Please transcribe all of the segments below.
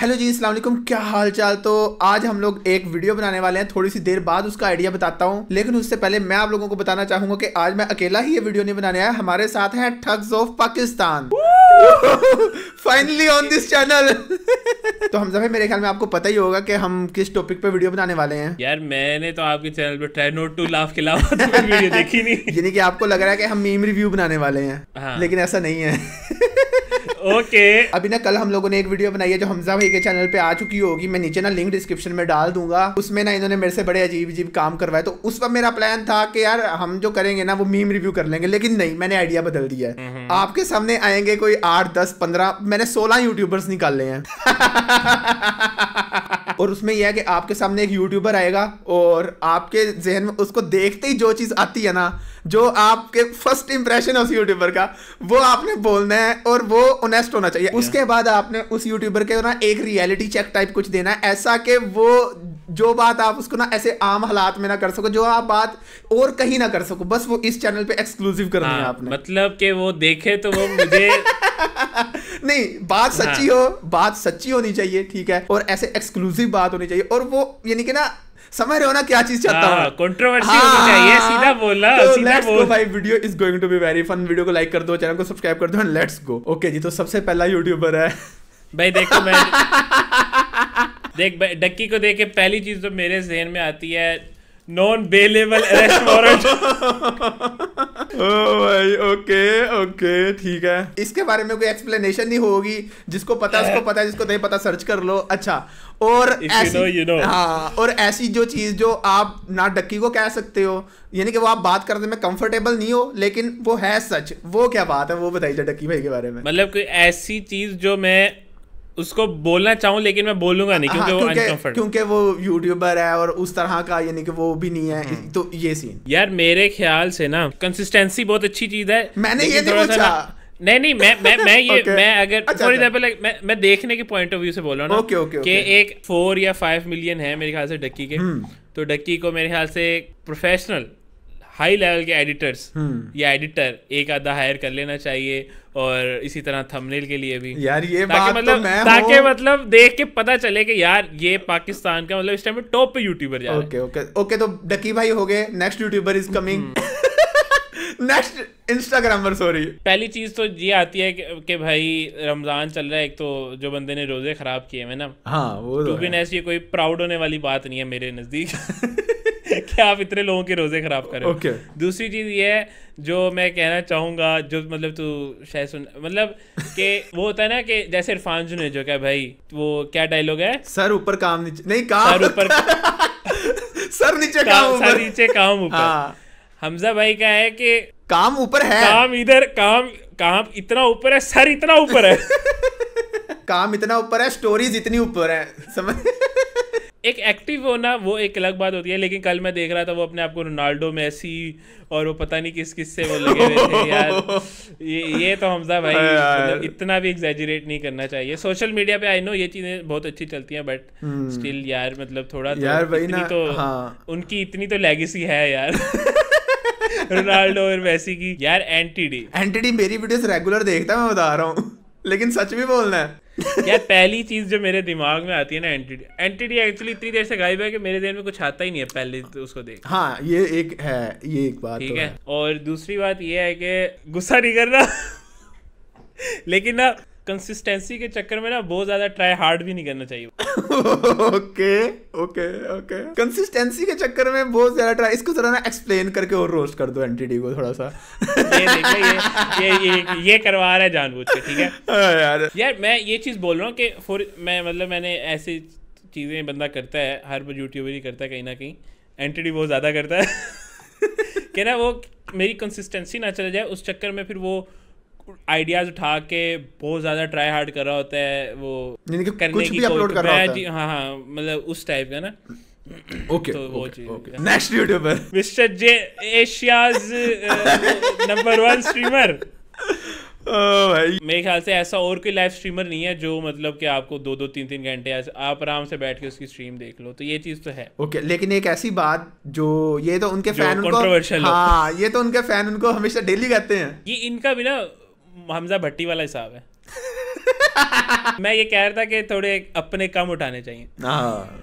Hello जी अस्सलाम वालेकुम क्या हाल चाल तो आज हम लोग एक वीडियो बनाने वाले हैं थोड़ी सी देर बाद उसका आइडिया बताता हूँ लेकिन उससे पहले मैं आप लोगों को बताना चाहूंगा कि आज मैं अकेला ही ये वीडियो नहीं बनाने आया हमारे साथ है thugs of Pakistan finally on this channel तो हम भाई मेरे ख्याल में आपको पता ही होगा कि हम किस टॉपिक पे वीडियो बनाने वाले हैं यार मैंने तो आपके चैनल पे ट्राई टू लाफ के तो वीडियो देखी नहीं यानी कि आपको लग रहा है कि हम मीम रिव्यू बनाने वाले हैं हाँ। लेकिन ऐसा नहीं है ओके अभी ना कल हम लोगों ने एक वीडियो बनाई है जो हमजा भाई के चैनल पे आ चुकी होगी मैं नीचे ना लिंक डिस्क्रिप्शन में डाल दूंगा उसमें ना इन्होंने मेरे से बड़े अजीब अजीब काम करवाए तो उस वक्त मेरा प्लान था कि यार हम जो करेंगे ना वो मीम रिव्यू कर लेंगे लेकिन नहीं मैंने आइडिया बदल दिया है आपके सामने आएंगे कोई आठ दस पंद्रह मैंने सोलह यूट्यूबर्स निकाले हैं और उसमें यह है कि आपके सामने एक यूट्यूबर आएगा और आपके जहन में उसको देखते ही जो चीज़ आती है ना जो आपके फर्स्ट इंप्रेशन है उस यूट्यूबर का वो आपने बोलना है और वो ऑनेस्ट होना चाहिए उसके बाद आपने उस यूट्यूबर के ना एक रियलिटी चेक टाइप कुछ देना है ऐसा कि वो जो बात आप उसको ना ऐसे आम हालात में ना कर सको जो आप बात और कहीं ना कर सको बस वो इस चैनल पे एक्सक्लूसिव करना है हाँ, आपने मतलब कि वो देखे तो वो मुझे नहीं बात हाँ। सच्ची हो बात सच्ची होनी चाहिए ठीक है और ऐसे एक्सक्लूसिव बात होनी चाहिए और वो यानी कि ना समझ रहे हो ना क्या चीज चाहता हाँ, हूँ कॉन्ट्रोवर्सी हाँ। चाहिए सीधा बोला तो सीधा बोल भाई video is going to be very fun video को लाइक कर दो चैनल को सब्सक्राइब कर दो एंड लेट्स गो ओके जी तो सबसे पहला यूट्यूबर है भाई देखो मैं देख डक्की को देख के पहली चीज तो मेरे जहन में आती है नॉन बेलेबल अरेस्ट वारंट ओ भाई ओके ओके ठीक है इसके बारे में कोई एक्सप्लेनेशन नहीं होगी जिसको पता उसको पता है जिसको नहीं पता सर्च कर लो अच्छा और ऐसी you know, you know. हाँ और ऐसी जो चीज जो आप ना डक्की को कह सकते हो यानी कि वो आप बात करने में कंफर्टेबल नहीं हो लेकिन वो है सच वो क्या बात है वो बताइए डक्की भाई के बारे में मतलब कोई ऐसी चीज जो मैं उसको बोलना चाहूँ लेकिन मैं बोलूंगा नहीं क्योंकि हाँ, क्योंकि वो क्योंकि, वो यूट्यूबर है और उस तरह का यानी कि वो भी नहीं है हम्म। तो ये सीन यार मेरे ख्याल से ना कंसिस्टेंसी बहुत अच्छी चीज है मैंने ये नहीं अच्छा। नहीं नहीं मैं मैं मैं ये okay. मैं अगर अच्छा, थोड़ी अच्छा। देर पहले मैं मैं देखने के पॉइंट ऑफ व्यू से बोल रहा हूँ okay, okay, okay. एक फोर या फाइव मिलियन है मेरे ख्याल से डक्की के hmm. तो डक्की को मेरे ख्याल से प्रोफेशनल हाई लेवल के एडिटर्स hmm. या एडिटर एक आधा हायर कर लेना चाहिए और इसी तरह थंबनेल के लिए भी यार ये ताकि बात तो मतलब तो मैं ताकि मतलब देख के पता चले कि यार ये पाकिस्तान का मतलब इस टाइम में टॉप पे यूट्यूबर जा ओके ओके ओके तो डकी भाई हो गए next YouTuber is coming next Instagrammer sorry पहली चीज तो ये आती है कि भाई रमजान चल रहा है एक तो जो बंदे ने रोजे खराब किए हैं ना हाँ वो तो भी ऐसी कोई प्राउड होने वाली बात नहीं है मेरे नजदीक कि आप इतने लोगों के रोजे खराब हो okay. दूसरी चीज ये है जो मैं कहना चाहूंगा जो मतलब तू शायद सुन मतलब के वो होता है ना कि जैसे इरफान जुने जो क्या भाई वो क्या डायलॉग है सर ऊपर काम नीचे नहीं काम सर ऊपर सर नीचे काम सर नीचे काम ऊपर हाँ। हमजा भाई का है कि काम ऊपर है काम इधर काम काम इतना ऊपर है सर इतना ऊपर है काम इतना ऊपर है स्टोरीज इतनी ऊपर है समझ एक एक्टिव होना वो एक अलग बात होती है लेकिन कल मैं देख रहा था वो अपने आप को रोनाल्डो मेसी और वो पता नहीं किस किस से वो लगे हुए थे यार ये ये तो हमजा भाई हाँ मतलब इतना भी एग्जेजरेट नहीं करना चाहिए सोशल मीडिया पे आई नो ये चीज़ें बहुत अच्छी चलती हैं बट स्टिल हम्म। यार मतलब थोड़ा तो यार ना तो हाँ। उनकी इतनी तो लेगेसी है यार रोनाल्डो और मेसी की यार एंटीडी एंटीडी मेरी वीडियोस रेगुलर देखता मैं बता रहा हूँ लेकिन सच भी बोलना है यार पहली चीज जो मेरे दिमाग में आती है ना एंटीडी एंटीडी एक्चुअली इतनी देर से गायब है कि मेरे देर में कुछ आता ही नहीं है पहले तो उसको देख हाँ ये एक है ये एक बात ठीक तो है।, है और दूसरी बात ये है कि गुस्सा नहीं करना लेकिन ना कंसिस्टेंसी के चक्कर में ना बहुत ज्यादा ट्राई हार्ड भी नहीं करना चाहिए ओके ओके ओके कंसिस्टेंसी के चक्कर में बहुत ज्यादा ट्राई इसको जरा ना एक्सप्लेन करके और रोस्ट कर दो एनटीडी को थोड़ा सा ये ये ये ये, करवा रहा है जानबूझ के ठीक है हाँ यार यार मैं ये चीज बोल रहा हूँ कि फॉर मैं मतलब मैंने ऐसी चीजें बंदा करता है हर यूट्यूबर ही करता है कहीं ना कहीं एनटीडी बहुत ज्यादा करता है कि ना वो मेरी कंसिस्टेंसी ना चले जाए उस चक्कर में फिर वो आइडियाज उठा के बहुत ज्यादा ट्राई हार्ड कर रहा होता है वो करने कुछ की भी अपलोड कर रहा होता है हाँ हाँ मतलब उस टाइप का ना okay okay next YouTuber mister J Asia's number one streamer भाई मेरे ख्याल से ऐसा और कोई लाइव स्ट्रीमर नहीं है जो मतलब कि आपको दो दो तीन तीन घंटे आप आराम से बैठ के उसकी स्ट्रीम देख लो तो ये चीज तो है ओके okay, लेकिन एक ऐसी बात जो ये तो उनके फैन उनको हाँ ये तो उनके फैन उनको हमेशा डेली कहते हैं ये इनका भी ना हमजा भट्टी वाला हिसाब है मैं ये कह रहा था कि थोड़े अपने कम उठाने चाहिए हाँ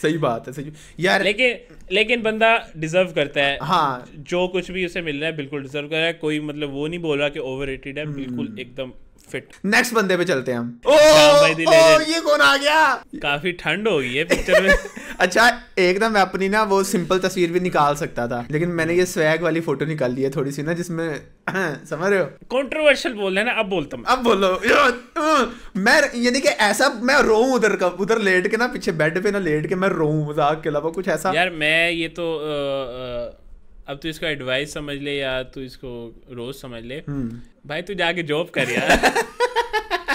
सही बात है सही यार लेकिन लेकिन बंदा डिजर्व करता है हाँ जो कुछ भी उसे मिल रहा है बिल्कुल डिजर्व कर रहा है कोई मतलब वो नहीं बोल रहा कि ओवर है हम्म। बिल्कुल एकदम फिट नेक्स्ट बंदे पे चलते हैं हम ओ, ओ, ये कौन आ गया काफी ठंड हो गई है पिक्चर में अच्छा एकदम मैं अपनी ना वो सिंपल तस्वीर भी निकाल सकता था लेकिन मैंने ये स्वैग वाली फोटो निकाल ली है थोड़ी सी ना जिसमें समझ रहे हो कंट्रोवर्शियल बोल ना अब बोलता हूँ अब बोलो मैं यानी कि ऐसा मैं रो उधर का उधर लेट के ना पीछे बेड पे ना लेट के मैं रो मजाक के अलावा कुछ ऐसा यार मैं ये तो आ, आ, अब तू इसको एडवाइस समझ ले या तू इसको रोज समझ ले हम्म। भाई तू जाके जॉब कर यार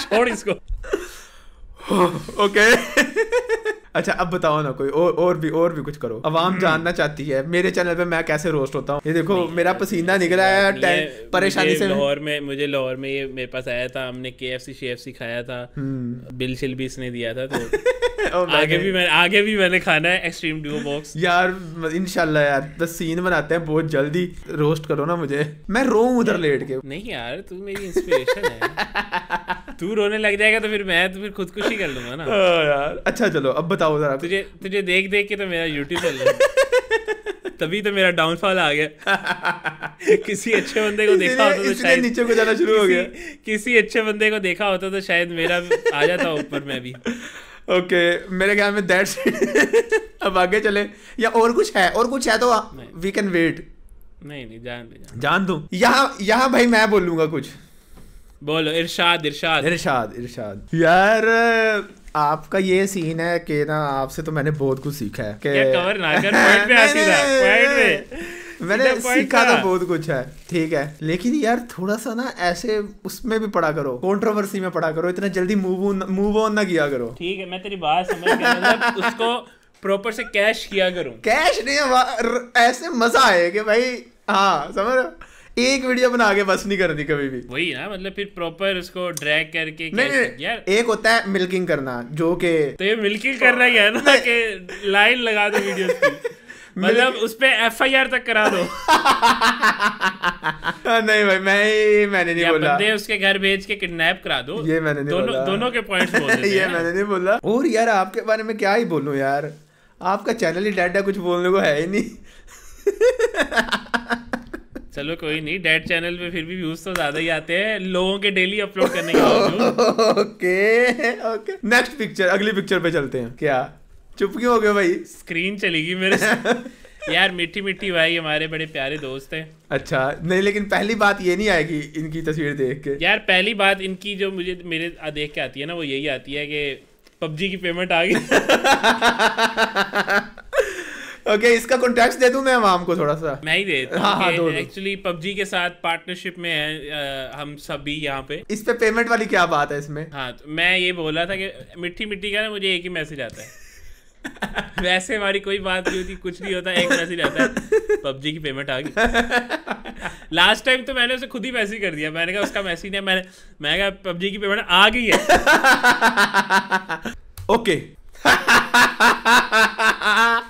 छोड़ इसको ओके अच्छा अब बताओ ना कोई और और भी और भी कुछ करो आवाम हम्म। जानना चाहती है मेरे चैनल पे मैं कैसे रोस्ट होता हूँ ये देखो मेरा पसीना निकल आया है परेशानी से लाहौर में मुझे लाहौर में ये मेरे पास आया था हमने के एफ सी शे एफ सी खाया था हम्म। बिल शिल भी इसने दिया था तो आगे भी मैं आगे भी मैंने खाना है एक्सट्रीम ड्यू बॉक्स यार इनशाला यार द सीन बनाते हैं बहुत जल्दी रोस्ट करो ना मुझे मैं रो उधर लेट के नहीं यार तू मेरी इंस्पिरेशन है तू रोने लग जाएगा तो फिर मैं तो फिर खुदकुशी कर लूंगा ना हाँ यार अच्छा चलो अब बताओ जरा तुझे तुझे देख देख के तो मेरा यूट्यूब चल रहा तभी तो मेरा डाउनफॉल आ गया किसी अच्छे बंदे को देखा होता तो शायद नीचे को जाना शुरू हो गया किसी अच्छे बंदे को देखा होता तो शायद मेरा आ जाता ऊपर मैं भी ओके okay, मेरे ख्याल में दैट्स अब आगे चले या और कुछ है और कुछ है तो वी कैन वेट नहीं नहीं जान दे जान दूं यहाँ यहाँ भाई मैं बोलूंगा कुछ बोलो इरशाद इरशाद इरशाद इरशाद यार आपका ये सीन है कि ना आपसे तो मैंने बहुत कुछ सीखा है कि कवर ना कर पॉइंट पे पॉइंट पे मैंने सीखा तो बहुत कुछ है ठीक है लेकिन यार थोड़ा सा ना ऐसे उसमें भी पढ़ा करो कंट्रोवर्सी में पढ़ा करो इतना जल्दी मूव मूव ऑन ना किया करो ठीक है मैं तेरी बात समझ गया मतलब उसको प्रॉपर से कैश किया करो कैश नहीं ऐसे मजा आए कि भाई हाँ समझ रहे एक वीडियो बना के बस नहीं करनी कभी भी वही ना मतलब फिर प्रॉपर उसको ड्रैग करके नहीं, नहीं, यार एक होता है मिल्किंग करना जो के तो ये मिल्किंग तो, करना क्या है ना कि लाइन लगा दो वीडियो मतलब उस पर एफ आई आर तक करा दो नहीं भाई मैं मैंने नहीं बोला बंदे उसके घर भेज के किडनैप करा दो ये मैंने नहीं दोनों दोनों के पॉइंट ये मैंने नहीं बोला और यार आपके बारे में क्या ही बोलूं यार आपका चैनल ही डेड है कुछ बोलने को है ही नहीं चलो कोई नहीं डेड चैनल पे फिर भी व्यूज तो ज्यादा ही आते हैं लोगों के डेली अपलोड करने के ओके ओके नेक्स्ट पिक्चर अगली पिक्चर पे चलते हैं क्या चुप क्यों हो गए भाई स्क्रीन चलेगी मेरे यार मिट्टी मिट्टी भाई हमारे बड़े प्यारे दोस्त हैं अच्छा नहीं लेकिन पहली बात ये नहीं आएगी इनकी तस्वीर देख के यार पहली बात इनकी जो मुझे मेरे देख के आती है ना वो यही आती है कि पबजी की पेमेंट आ गई ओके इसका कॉन्टेक्स्ट दे दूं मैं आवाम को थोड़ा सा मैं ही दे हाँ हाँ दो एक्चुअली पबजी के साथ पार्टनरशिप में है हम सभी यहाँ पे इस पे पेमेंट वाली क्या बात है इसमें हाँ तो मैं ये बोला था कि मिट्टी मिट्टी का ना मुझे एक ही मैसेज आता है वैसे हमारी कोई बात नहीं होती कुछ नहीं होता एक मैसेज आता है पबजी की पेमेंट आ गई लास्ट टाइम तो मैंने उसे खुद ही मैसेज कर दिया मैंने कहा उसका मैसेज नहीं मैंने मैं कहा पबजी की पेमेंट आ गई है ओके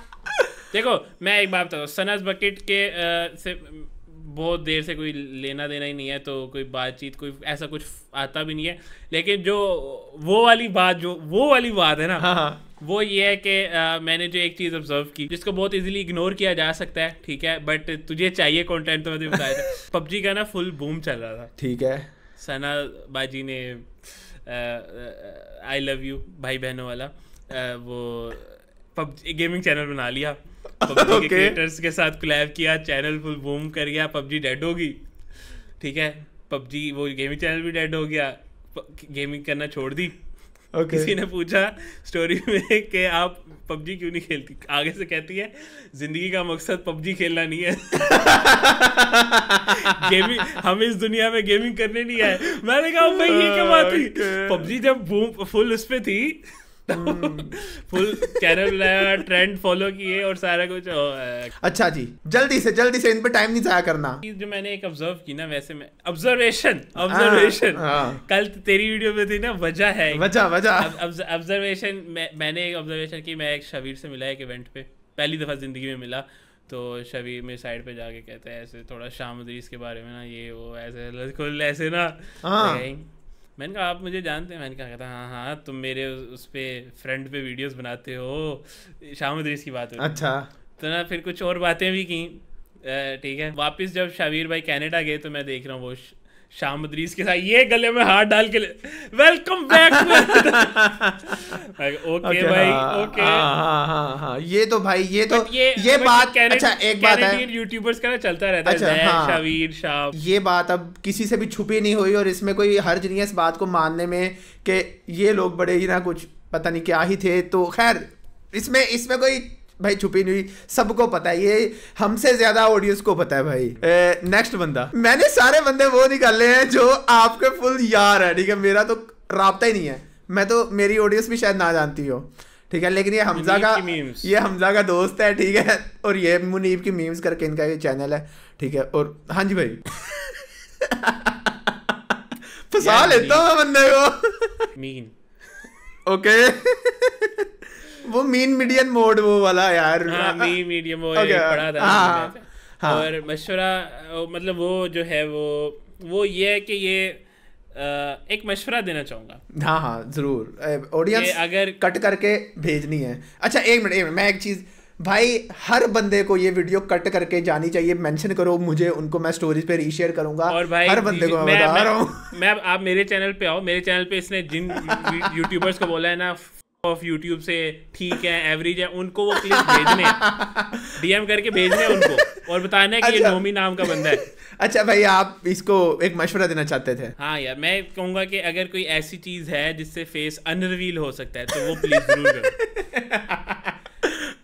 देखो मैं एक बात बताता हूँ सनस बकेट के आ, से बहुत देर से कोई लेना देना ही नहीं है तो कोई बातचीत कोई ऐसा कुछ आता भी नहीं है लेकिन जो वो वाली बात जो वो वाली बात है ना हाँ हाँ वो ये है कि मैंने जो एक चीज़ ऑब्जर्व की जिसको बहुत इजीली इग्नोर किया जा सकता है ठीक है बट तुझे चाहिए कंटेंट तो मैंने बताया था पबजी का ना फुल बूम चल रहा था ठीक है सना बाजी ने आई लव यू भाई बहनों वाला आ, वो पबजी गेमिंग चैनल बना लिया पबजी के क्रिएटर्स के साथ क्लैब किया चैनल फुल बूम कर गया पबजी डेड होगी ठीक है पबजी वो गेमिंग चैनल भी डेड हो गया गेमिंग करना छोड़ दी okay. किसी ने पूछा स्टोरी में कि आप पबजी क्यों नहीं खेलती आगे से कहती है जिंदगी का मकसद पबजी खेलना नहीं है गेमिंग हम इस दुनिया में गेमिंग करने नहीं आए मैंने कहा भाई ये क्या बात थी पबजी जब बूम फुल उस पर थी फुल चैनल बनाया ट्रेंड फॉलो किए और सारा कुछ अच्छा जी जल्दी से जल्दी से इन पे टाइम नहीं जाया करना जो मैंने एक ऑब्जर्व की ना वैसे में ऑब्जर्वेशन ऑब्जर्वेशन कल तो तेरी वीडियो में थी ना वजह है वजह वजह ऑब्जर्वेशन मैंने एक ऑब्जर्वेशन की मैं एक शबीर से मिला एक इवेंट पे पहली दफ़ा ज़िंदगी में मिला तो शबीर मेरे साइड पे जाके कहते हैं ऐसे थोड़ा शाम के बारे में ना ये वो ऐसे ऐसे ना हाँ। तो मैंने कहा आप मुझे जानते हैं मैंने कहा कहता हाँ हाँ तुम मेरे उस पर फ्रेंड पे वीडियोस बनाते हो शाम तो की बात हो अच्छा तो ना फिर कुछ और बातें भी की ठीक है वापस जब शबीर भाई कनाडा गए तो मैं देख रहा हूँ वो शाम अदरीस के साथ ये गले में हाथ डाल के वेलकम बैक ओके भाई ओके हाँ, हाँ, हाँ, ये तो भाई ये तो ये, ये बात अच्छा एक बात है यूट्यूबर्स का ना चलता रहता अच्छा, है हाँ, शावीर शाम ये बात अब किसी से भी छुपी नहीं हुई और इसमें कोई हर्ज नहीं है इस बात को मानने में कि ये लोग बड़े ही ना कुछ पता नहीं क्या ही थे तो खैर इसमें इसमें कोई भाई छुपी नहीं सबको पता है ये हमसे ज्यादा ऑडियंस को पता है भाई नेक्स्ट बंदा मैंने सारे बंदे वो निकाले हैं जो आपके फुल यार है ठीक है मेरा तो रबता ही नहीं है मैं तो मेरी ऑडियंस भी शायद ना जानती हो ठीक है लेकिन ये हमजा का ये हमजा का दोस्त है ठीक है और ये मुनीब की मीम्स करके इनका ये चैनल है ठीक है और हाँ जी भाई फसा लेता हूँ बंदे को मीन ओके वो मीन मीडियम मोड वो वाला यार मीन मीडियम मोड पढ़ा था हाँ, हाँ।, हाँ, और मशवरा मतलब वो जो है वो वो ये है कि ये Uh, एक मशवरा देना चाहूंगा हाँ हाँ ज़रूर ऑडियंस अगर कट करके भेजनी है अच्छा एक मिनट एक मिनट मैं एक चीज़ भाई हर बंदे को ये वीडियो कट करके जानी चाहिए मेंशन करो मुझे उनको मैं स्टोरीज पे रीशेयर करूंगा और भाई हर बंदे को मैं मैं बता रहा हूँ मैं, मैं आप मेरे चैनल पे आओ मेरे चैनल पे इसने जिन यूट्यूबर्स को बोला है ना ऑफ यूट्यूब से ठीक है एवरेज है उनको वो क्लिप भेजने डीएम करके भेजने उनको और बताना है कि अच्छा, ये नोमी नाम का बंदा है अच्छा भाई आप इसको एक मशवरा देना चाहते थे हाँ यार मैं कहूंगा कि अगर कोई ऐसी चीज है जिससे फेस अनरिवील हो सकता है तो वो प्लीज जरूर करो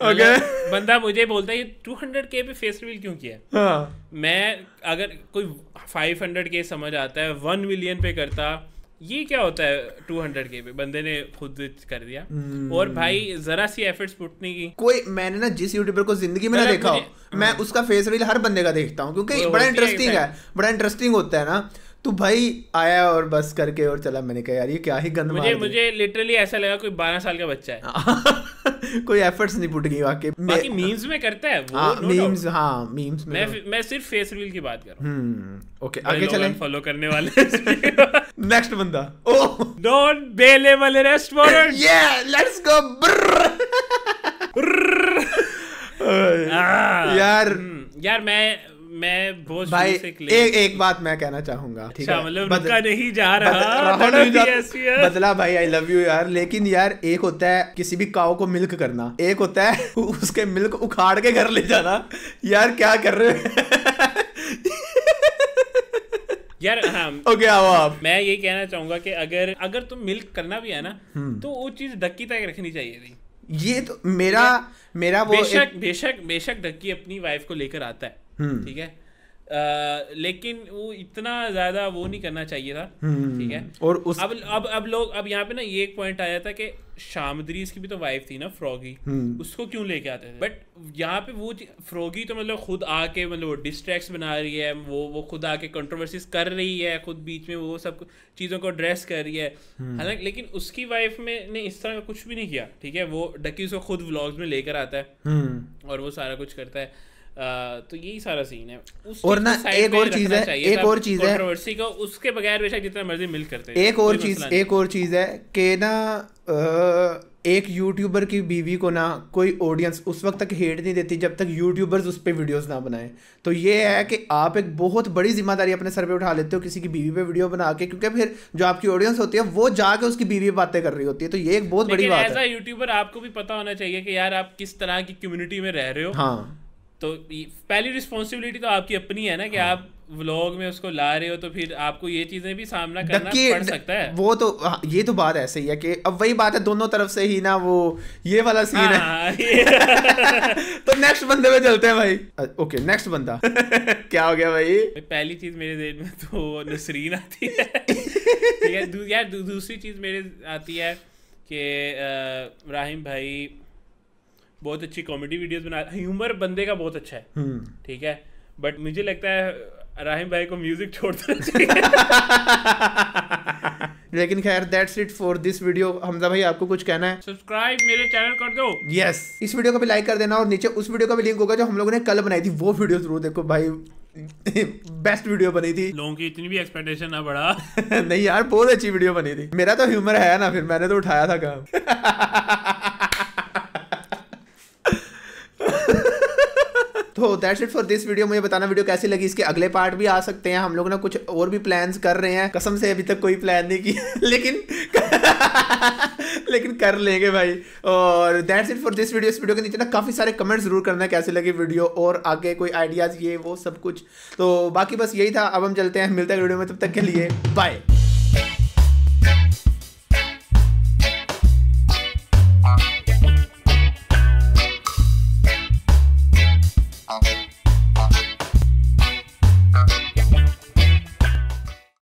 okay. मतलब बंदा मुझे बोलता है ये 200 के पे फेस रिवील क्यों किया हाँ. मैं अगर कोई 500 के समझ आता है वन मिलियन पे करता ये क्या होता है टू हंड्रेड के पे बंदे ने खुद कर दिया hmm. और भाई जरा सी एफर्ट्स पुटने की कोई मैंने ना जिस यूट्यूबर को जिंदगी में ना देखा हो मैं हाँ। उसका फेस रील हर बंदे का देखता हूँ क्योंकि बड़ा इंटरेस्टिंग है बड़ा इंटरेस्टिंग होता है ना तो भाई आया और बस करके और चला मैंने कहा यार ये क्या ही गंद मुझे मुझे लिटरली ऐसा लगा कोई बारह साल का बच्चा है कोई एफर्ट्स नहीं पुट गई वाकई बाकी मीम्स में करता है वो हाँ, मीम्स हाँ मीम्स में मैं मैं सिर्फ फेस रील की बात कर रहा हूँ ओके हम्म, आगे चलें फॉलो करने वाले नेक्स्ट बंदा ओह नॉन बेलेबल रेस्टोरेंट ये लेट्स गो यार hmm. यार मैं मैं बहुत भाई एक एक बात मैं कहना चाहूंगा ठीक है अच्छा, मतलब बदल, नहीं जा रहा भी हाँ, है। बदला भाई आई लव यू यार लेकिन यार एक होता है किसी भी काओ को मिल्क करना एक होता है उसके मिल्क उखाड़ के घर ले जाना यार क्या कर रहे हो यार हाँ okay, गया आप मैं ये कहना चाहूंगा कि अगर अगर तुम मिल्क करना भी है ना हम्म। तो वो चीज धक्की तक रखनी चाहिए थी ये तो मेरा मेरा वो बेशक एक... बेशक बेशक धक्की अपनी वाइफ को लेकर आता है हम्म। ठीक है आ, लेकिन वो इतना ज्यादा वो नहीं करना चाहिए था हम्म, ठीक है और उस अब अब अब लोग अब यहाँ पे ना ये एक पॉइंट आया था कि शामद्रीज की भी तो वाइफ थी ना फ्रॉगी हम्म। उसको क्यों लेके आते थे बट यहाँ पे वो फ्रॉगी तो मतलब खुद आके मतलब वो डिस्ट्रैक्ट बना रही है वो वो खुद आके कंट्रोवर्सीज कर रही है खुद बीच में वो सब चीज़ों को ड्रेस कर रही है हम्म। हालांकि लेकिन उसकी वाइफ में ने इस तरह का कुछ भी नहीं किया ठीक है वो डकी उसको खुद व्लॉग्स में लेकर आता है और वो सारा कुछ करता है तो यही सारा सीन है उस और ना एक और चीज है एक और चीज है को उसके बगैर बेशक जितना मर्जी मिल करते हैं एक और चीज एक और चीज है कि ना एक यूट्यूबर की बीवी को ना कोई ऑडियंस उस वक्त तक हेट नहीं देती जब तक यूट्यूबर्स उस पर वीडियोस ना बनाएं तो ये है कि आप एक बहुत बड़ी जिम्मेदारी अपने सर पे उठा लेते हो किसी की बीवी पे वीडियो बना के क्योंकि फिर जो आपकी ऑडियंस होती है वो जाके उसकी बीवी बातें कर रही होती है तो ये एक बहुत बड़ी बात है यूट्यूबर आपको भी पता होना चाहिए कि यार आप किस तरह की कम्युनिटी में रह रहे हो हाँ तो पहली रिस्पॉन्सिबिलिटी तो आपकी अपनी है ना कि हाँ। आप व्लॉग में उसको ला रहे हो तो फिर आपको ये चीजें भी सामना करना पड़ सकता है वो तो हाँ, ये तो बात ऐसे ही है कि अब वही बात है दोनों तरफ से ही ना वो ये वाला सीन हाँ, है हाँ, तो नेक्स्ट बंदे में चलते हैं भाई ओके नेक्स्ट बंदा क्या हो गया भाई पहली चीज मेरे जेन में तो नसरीन आती है यार दूसरी चीज मेरे आती है कि राहिम भाई बहुत अच्छी कॉमेडी वीडियोस बना ह्यूमर बंदे का बहुत अच्छा है हम्म। ठीक है बट मुझे लगता है राहिम भाई को म्यूजिक छोड़ देना चाहिए लेकिन खैर that's it for this video Hamza भाई आपको कुछ कहना है सब्सक्राइब मेरे चैनल कर दो यस yes. इस वीडियो को भी लाइक कर देना और नीचे उस वीडियो का भी लिंक होगा जो हम लोगों ने कल बनाई थी वो वीडियो जरूर देखो भाई बेस्ट वीडियो बनी थी लोगों की इतनी भी एक्सपेक्टेशन ना बढ़ा नहीं यार बहुत अच्छी वीडियो बनी थी मेरा तो ह्यूमर है ना फिर मैंने तो उठाया था काम तो that's it for this video मुझे बताना वीडियो कैसी लगी इसके अगले पार्ट भी आ सकते हैं हम लोग ना कुछ और भी प्लान कर रहे हैं कसम से अभी तक कोई प्लान नहीं किया लेकिन लेकिन कर लेंगे भाई और that's it for this video इस वीडियो के नीचे ना काफ़ी सारे कमेंट जरूर करना कैसे लगी वीडियो और आगे कोई आइडियाज़ ये वो सब कुछ तो बाकी बस यही था अब हम चलते हैं मिलते हैं वीडियो में तब तक के लिए बाय